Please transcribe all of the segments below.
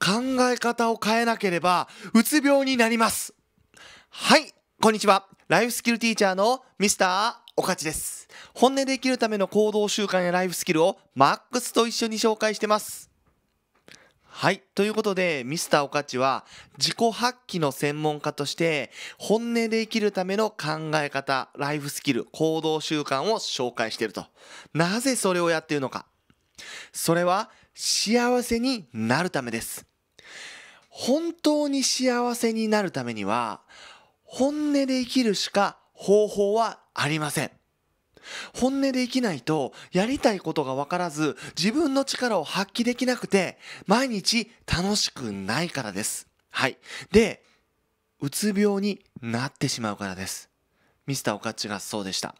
考え方を変えなければ、うつ病になります。はい、こんにちは。ライフスキルティーチャーのミスターおかちです。本音で生きるための行動習慣やライフスキルをマックスと一緒に紹介してます。はい。ということで、ミスターおかちは、自己発揮の専門家として、本音で生きるための考え方、ライフスキル、行動習慣を紹介していると。なぜそれをやっているのか。それは、幸せになるためです。本当に幸せになるためには、本音で生きるしか方法はありません。本音で生きないと、やりたいことがわからず、自分の力を発揮できなくて、毎日楽しくないからです。はい。で、うつ病になってしまうからです。ミスターオカッチがそうでした。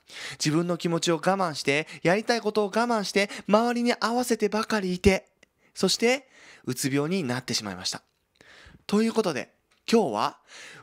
自分の気持ちを我慢して、やりたいことを我慢して、周りに合わせてばかりいて、そして、うつ病になってしまいました。ということで、今日は、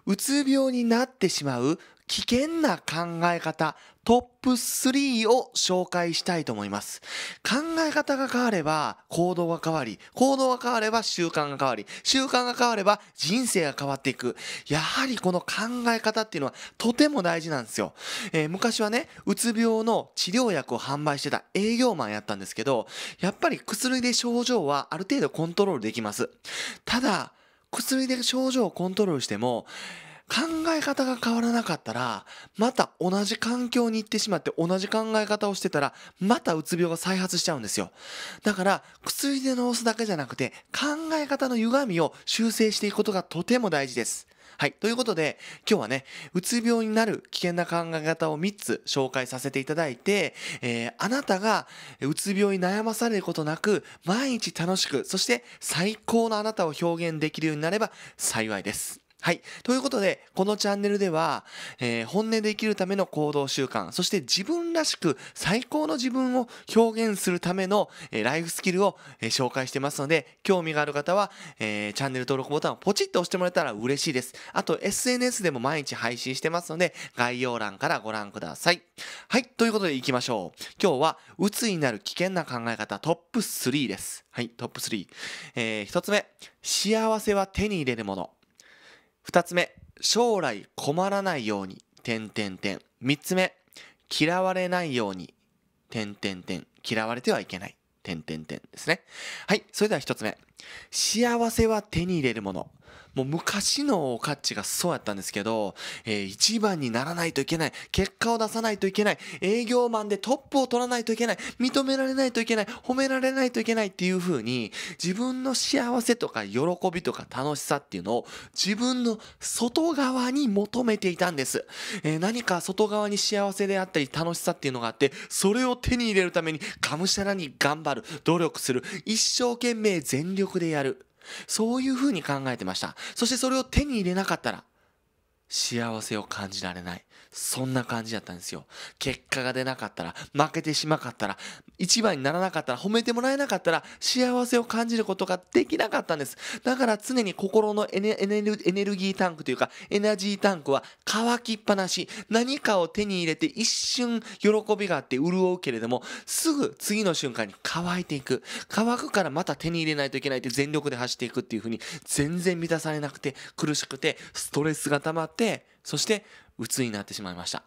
うつ病になってしまう危険な考え方トップ3を紹介したいと思います。考え方が変われば行動が変わり、行動が変われば習慣が変わり、習慣が変われば人生が変わっていく。やはりこの考え方っていうのはとても大事なんですよ。えー、昔はね、うつ病の治療薬を販売してた営業マンやったんですけど、やっぱり薬で症状はある程度コントロールできます。ただ、薬で症状をコントロールしても考え方が変わらなかったら、また同じ環境に行ってしまって同じ考え方をしてたら、またうつ病が再発しちゃうんですよ。だから、薬で治すだけじゃなくて、考え方の歪みを修正していくことがとても大事です。はい。ということで、今日はね、うつ病になる危険な考え方を3つ紹介させていただいて、えー、あなたがうつ病に悩まされることなく、毎日楽しく、そして最高のあなたを表現できるようになれば幸いです。はい。ということで、このチャンネルでは、えー、本音で生きるための行動習慣、そして自分らしく最高の自分を表現するための、えー、ライフスキルを、えー、紹介してますので、興味がある方は、えチャンネル登録ボタンをポチッと押してもらえたら嬉しいです。あと、SNS でも毎日配信してますので、概要欄からご覧ください。はい。ということで行きましょう。今日は、鬱になる危険な考え方トップ3です。はい、トップ3。えー、1つ目、幸せは手に入れるもの。2つ目将来困らないように点点点3つ目嫌われないように点点点嫌われてはいけない点点点ですねはいそれでは1つ目幸せは手に入れるものもう昔のカッチがそうやったんですけど、えー、一番にならないといけない、結果を出さないといけない、営業マンでトップを取らないといけない、認められないといけない、褒められないといけないっていう風に、自分の幸せとか喜びとか楽しさっていうのを自分の外側に求めていたんです。えー、何か外側に幸せであったり楽しさっていうのがあって、それを手に入れるためにがむしゃらに頑張る、努力する、一生懸命全力でやる。そういうふうに考えてました。そしてそれを手に入れなかったら、幸せを感じられない。そんな感じだったんですよ。結果が出なかったら、負けてしまかったら、一番にならなかったら、褒めてもらえなかったら、幸せを感じることができなかったんです。だから常に心のエネルギータンクというか、エナジータンクは乾きっぱなし。何かを手に入れて一瞬喜びがあって潤うけれども、すぐ次の瞬間に乾いていく。乾くからまた手に入れないといけないって全力で走っていくっていう風に、全然満たされなくて、苦しくて、ストレスが溜まって、ってそして鬱になってしまいました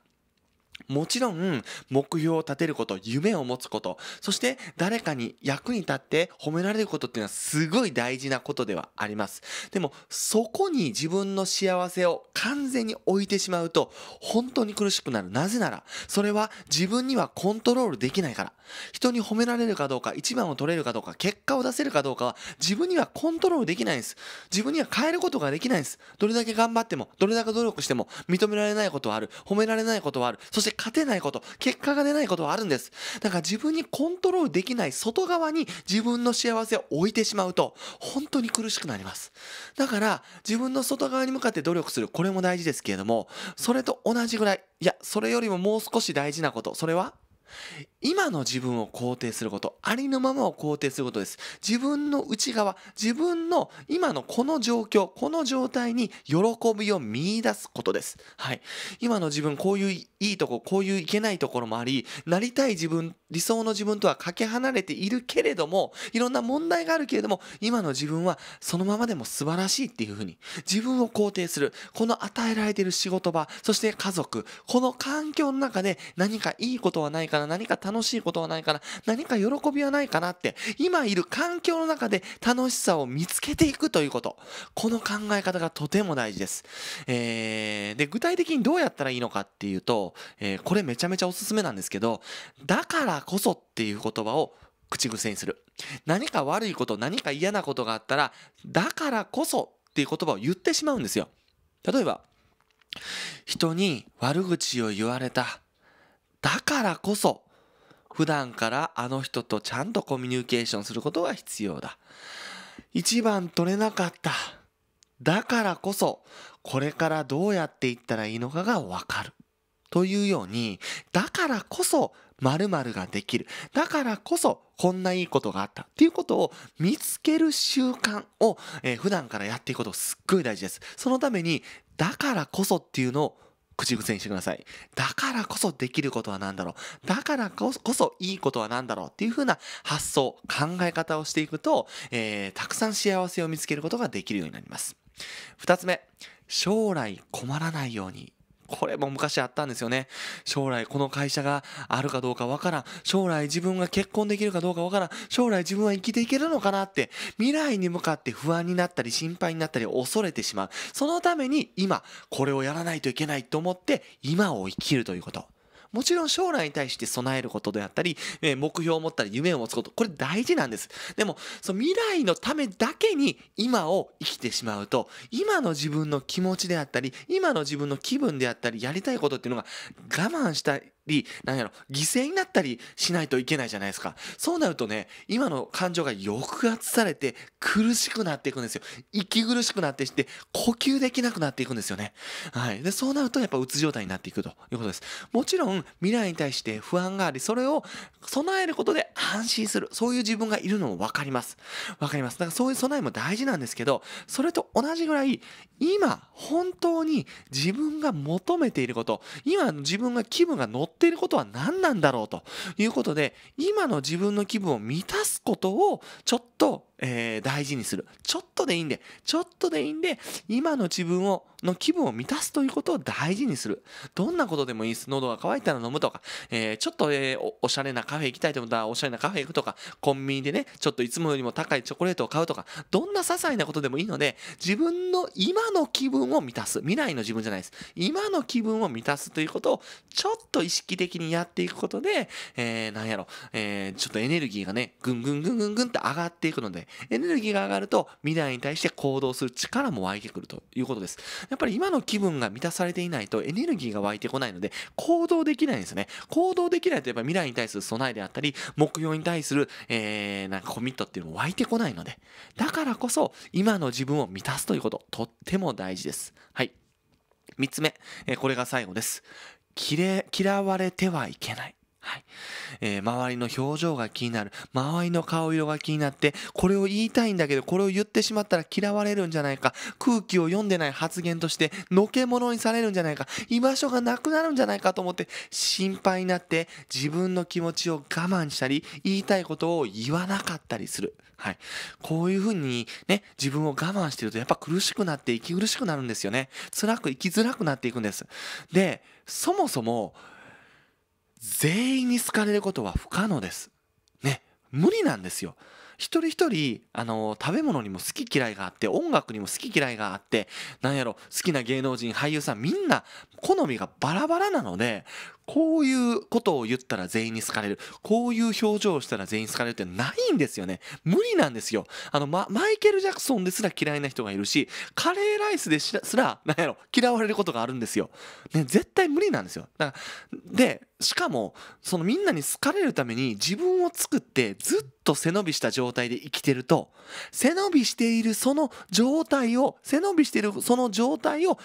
もちろん、目標を立てること、夢を持つこと、そして誰かに役に立って褒められることっていうのはすごい大事なことではあります。でも、そこに自分の幸せを完全に置いてしまうと、本当に苦しくなる。なぜなら、それは自分にはコントロールできないから。人に褒められるかどうか、一番を取れるかどうか、結果を出せるかどうかは、自分にはコントロールできないんです。自分には変えることができないんです。どれだけ頑張っても、どれだけ努力しても、認められないことはある。褒められないことはある。そしてして勝てないこと、結果が出ないことはあるんです。だから自分にコントロールできない外側に自分の幸せを置いてしまうと、本当に苦しくなります。だから、自分の外側に向かって努力する、これも大事ですけれども、それと同じぐらい、いや、それよりももう少し大事なこと、それは今の自分を肯定すること、ありのままを肯定することです。自分の内側、自分の今のこの状況、この状態に喜びを見出すことです。はい。今の自分、こういういいとこ、こういういけないところもあり、なりたい自分、理想の自分とはかけ離れているけれども、いろんな問題があるけれども、今の自分はそのままでも素晴らしいっていうふうに、自分を肯定する、この与えられている仕事場、そして家族、この環境の中で何かいいことはないかなな何か楽しいことはないかな何か喜びはないかなって今いる環境の中で楽しさを見つけていくということこの考え方がとても大事です、えー、で具体的にどうやったらいいのかっていうと、えー、これめちゃめちゃおすすめなんですけどだからこそっていう言葉を口癖にする何か悪いこと何か嫌なことがあったらだからこそっていう言葉を言ってしまうんですよ例えば人に悪口を言われただからこそ普段からあの人とちゃんとコミュニケーションすることが必要だ一番取れなかっただからこそこれからどうやっていったらいいのかがわかるというようにだからこそ〇〇ができるだからこそこんないいことがあったっていうことを見つける習慣を、えー、普段からやっていくことすっごい大事ですそのためにだからこそっていうのを口癖にしてください。だからこそできることは何だろう。だからこそいいことは何だろうっていう風な発想、考え方をしていくと、えー、たくさん幸せを見つけることができるようになります。二つ目、将来困らないようにこれも昔あったんですよね。将来この会社があるかどうかわからん。将来自分が結婚できるかどうかわからん。将来自分は生きていけるのかなって、未来に向かって不安になったり心配になったり恐れてしまう。そのために今、これをやらないといけないと思って、今を生きるということ。もちろん将来に対して備えることであったり、え目標を持ったり夢を持つこと、これ大事なんです。でも、その未来のためだけに今を生きてしまうと、今の自分の気持ちであったり、今の自分の気分であったり、やりたいことっていうのが我慢したい。り、なんやろ、犠牲になったりしないといけないじゃないですか。そうなるとね、今の感情が抑圧されて苦しくなっていくんですよ。息苦しくなってして、呼吸できなくなっていくんですよね。はい。で、そうなるとやっぱうつ状態になっていくということです。もちろん、未来に対して不安があり、それを備えることで安心する。そういう自分がいるのもわかります。わかります。だからそういう備えも大事なんですけど、それと同じぐらい、今、本当に自分が求めていること、今自分が気分が乗ってっていることは何なんだろうということで今の自分の気分を満たすことをちょっとえー、大事にする。ちょっとでいいんで、ちょっとでいいんで、今の自分を、の気分を満たすということを大事にする。どんなことでもいいです。喉が渇いたら飲むとか、えー、ちょっと、えー、おしゃれなカフェ行きたいと思ったらおしゃれなカフェ行くとか、コンビニでね、ちょっといつもよりも高いチョコレートを買うとか、どんな些細なことでもいいので、自分の今の気分を満たす。未来の自分じゃないです。今の気分を満たすということを、ちょっと意識的にやっていくことで、えー、なんやろ、えー、ちょっとエネルギーがね、ぐんぐんぐんぐんぐんって上がっていくので、エネルギーが上がると未来に対して行動する力も湧いてくるということです。やっぱり今の気分が満たされていないとエネルギーが湧いてこないので行動できないんですね。行動できないとやっぱ未来に対する備えであったり、目標に対する、えー、なんかコミットっていうのも湧いてこないので、だからこそ今の自分を満たすということ、とっても大事です。はい。3つ目、えー、これが最後です。嫌われてはいけない。はいえー、周りの表情が気になる周りの顔色が気になってこれを言いたいんだけどこれを言ってしまったら嫌われるんじゃないか空気を読んでない発言としてのけ者にされるんじゃないか居場所がなくなるんじゃないかと思って心配になって自分の気持ちを我慢したり言いたいことを言わなかったりする、はい、こういうふうにね自分を我慢してるとやっぱ苦しくなって息苦しくなるんですよね辛く生きづらくなっていくんですでそもそも全員に好かれることは不可能です。ね、無理なんですよ。一人一人、あの食べ物にも好き嫌いがあって、音楽にも好き嫌いがあって、なんやろ、好きな芸能人、俳優さん、みんな好みがバラバラなので、こういうことを言ったら全員に好かれる。こういう表情をしたら全員好かれるってないんですよね。無理なんですよ。あの、ま、マイケル・ジャクソンですら嫌いな人がいるし、カレーライスですら、なんやろ、嫌われることがあるんですよ。ね、絶対無理なんですよ。だから、で、しかもそのみんなに好かれるために自分を作ってずっと背伸びした状態で生きてると背伸びしているその状態を背伸びしているその状態を好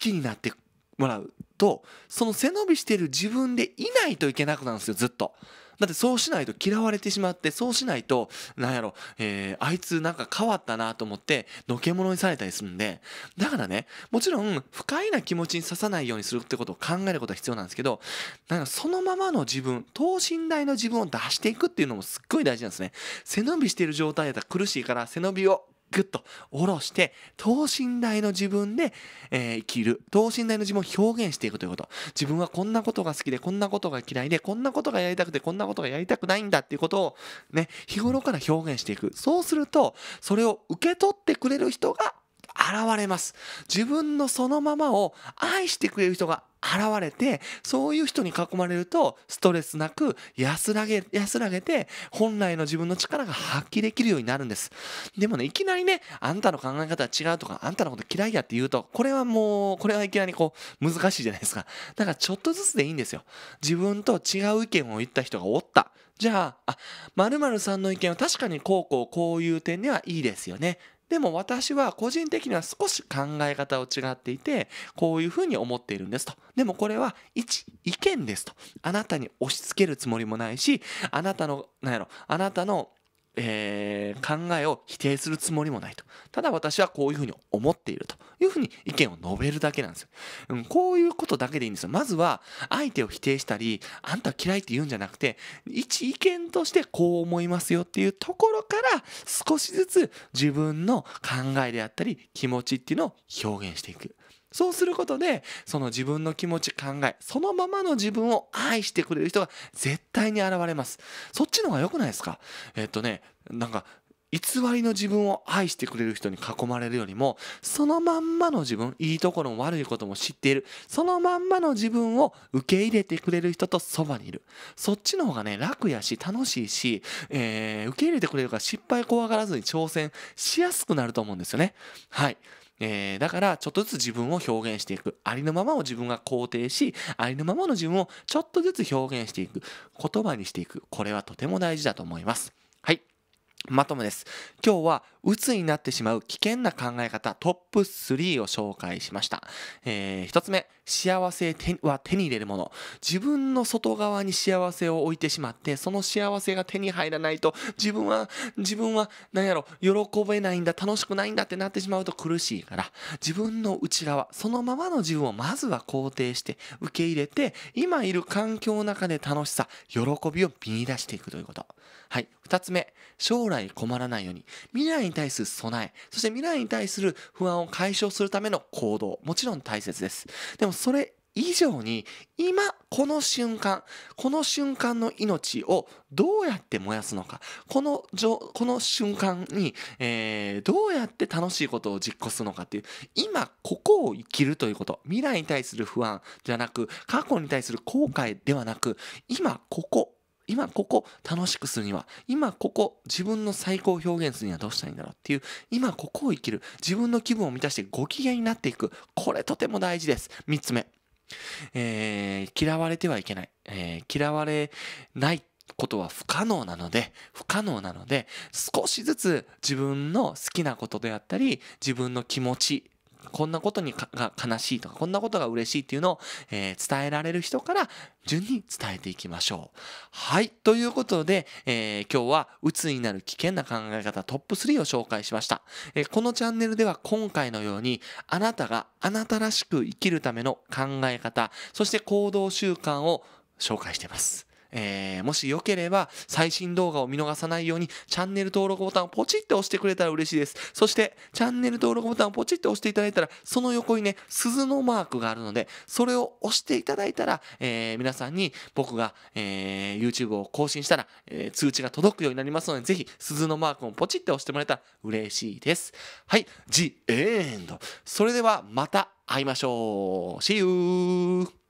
きになってもらうとその背伸びしてる自分でいないといけなくなるんですよずっと。だってそうしないと嫌われてしまってそうしないとなんやろ、えー、あいつなんか変わったなと思ってのけ者にされたりするんでだからねもちろん不快な気持ちにささないようにするってことを考えることは必要なんですけどなんかそのままの自分等身大の自分を出していくっていうのもすっごい大事なんですね背伸びしてる状態だったら苦しいから背伸びをぐっと下ろして、等身大の自分で、えー、生きる。等身大の自分を表現していくということ。自分はこんなことが好きで、こんなことが嫌いで、こんなことがやりたくて、こんなことがやりたくないんだっていうことを、ね、日頃から表現していく。そうすると、それを受け取ってくれる人が現れます。自分のそのままを愛してくれる人が現れてそういう人に囲まれるとストレスなく安らげ安らげて本来の自分の力が発揮できるようになるんですでもねいきなりねあんたの考え方は違うとかあんたのこと嫌いやって言うとこれはもうこれはいきなりこう難しいじゃないですかだからちょっとずつでいいんですよ自分と違う意見を言った人がおったじゃあ、あ、〇〇さんの意見は確かにこうこうこういう点ではいいですよね。でも私は個人的には少し考え方を違っていて、こういうふうに思っているんですと。でもこれは一意見ですと。あなたに押し付けるつもりもないし、あなたの、なんやろ、あなたのえー、考えを否定するつもりもないと。ただ私はこういうふうに思っているというふうに意見を述べるだけなんですよ。うん、こういうことだけでいいんですよ。まずは相手を否定したり、あんた嫌いって言うんじゃなくて、一意見としてこう思いますよっていうところから少しずつ自分の考えであったり気持ちっていうのを表現していく。そうすることでその自分の気持ち考えそのままの自分を愛してくれる人が絶対に現れますそっちの方が良くないですかえっとねなんか偽りの自分を愛してくれる人に囲まれるよりもそのまんまの自分いいところも悪いことも知っているそのまんまの自分を受け入れてくれる人とそばにいるそっちの方がね楽やし楽しいし、えー、受け入れてくれるから失敗怖がらずに挑戦しやすくなると思うんですよねはいえー、だからちょっとずつ自分を表現していくありのままを自分が肯定しありのままの自分をちょっとずつ表現していく言葉にしていくこれはとても大事だと思いますはいまとめです今日は鬱になってしまう危険な考え方トップ3を紹介しました。えー、1つ目、幸せは手に入れるもの。自分の外側に幸せを置いてしまって、その幸せが手に入らないと、自分は、自分は、何やろ、喜べないんだ、楽しくないんだってなってしまうと苦しいから、自分の内側、そのままの自分をまずは肯定して、受け入れて、今いる環境の中で楽しさ、喜びを見出していくということ。はい。2つ目、将来困らないように、未来対する備え、そして未来に対する不安を解消するための行動、もちろん大切です。でもそれ以上に今この瞬間この瞬間の命をどうやって燃やすのかこのこの瞬間に、えー、どうやって楽しいことを実行するのかっていう今ここを生きるということ未来に対する不安じゃなく過去に対する後悔ではなく今ここ今ここ楽しくするには、今ここ自分の最高を表現するにはどうしたらいいんだろうっていう、今ここを生きる、自分の気分を満たしてご機嫌になっていく。これとても大事です。三つ目。えー、嫌われてはいけない。えー、嫌われないことは不可能なので、不可能なので、少しずつ自分の好きなことであったり、自分の気持ちこんなことにが悲しいとか、こんなことが嬉しいっていうのを、えー、伝えられる人から順に伝えていきましょう。はい。ということで、えー、今日は鬱になる危険な考え方トップ3を紹介しました、えー、このチャンネルでは今回のように、あなたがあなたらしく生きるための考え方、そして行動習慣を紹介しています。えー、もしよければ最新動画を見逃さないようにチャンネル登録ボタンをポチッと押してくれたら嬉しいです。そしてチャンネル登録ボタンをポチッと押していただいたらその横にね、鈴のマークがあるのでそれを押していただいたら、えー、皆さんに僕が、えー、YouTube を更新したら、えー、通知が届くようになりますのでぜひ鈴のマークをポチッと押してもらえたら嬉しいです。はい、The End! それではまた会いましょう !See you!